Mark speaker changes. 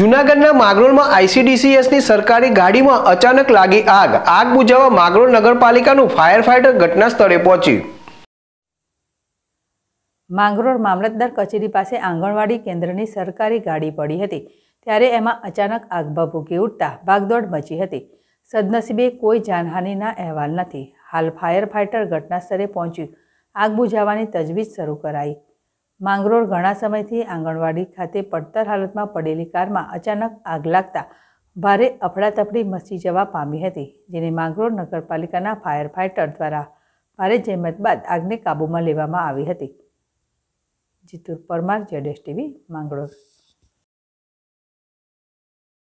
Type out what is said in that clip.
Speaker 1: જુનાગઢના માગરોળમાં આઈસીડીસીએસની સરકારી ગાડીમાં અચાનક લાગી આગ આગ બુજાવવા માગરોળ નગરપાલિકાનું ફાયર ફાઇટર ઘટના સ્થળે પહોંચ્યું
Speaker 2: માંગરોળ મામલતદાર કચેરી પાસે આંગણવાડી કેન્દ્રની સરકારી ગાડી પડી હતી ત્યારે એમાં અચાનક આગ ભભૂકી ઉઠતા ભાગદોડ મચી હતી સદનસીબે કોઈ જાનહાનિના અહેવાલ નથી હાલ ફાયર ફાઇટર ઘટનાસ્થળે પહોંચ્યું આગ બુઝાવવાની તજવીજ શરૂ કરાઈ માંગરોળ ઘણા સમયથી આંગણવાડી ખાતે પડતર હાલતમાં પડેલી કારમાં અચાનક આગ લાગતા ભારે અફડાતફડી મસી જવા પામી હતી જેને માંગરોળ નગરપાલિકાના ફાયર ફાઇટર દ્વારા ભારે જહેમત બાદ આગને કાબૂમાં લેવામાં આવી હતી જીતુર પરમાર જેડેશ ટીવી માંગરોળ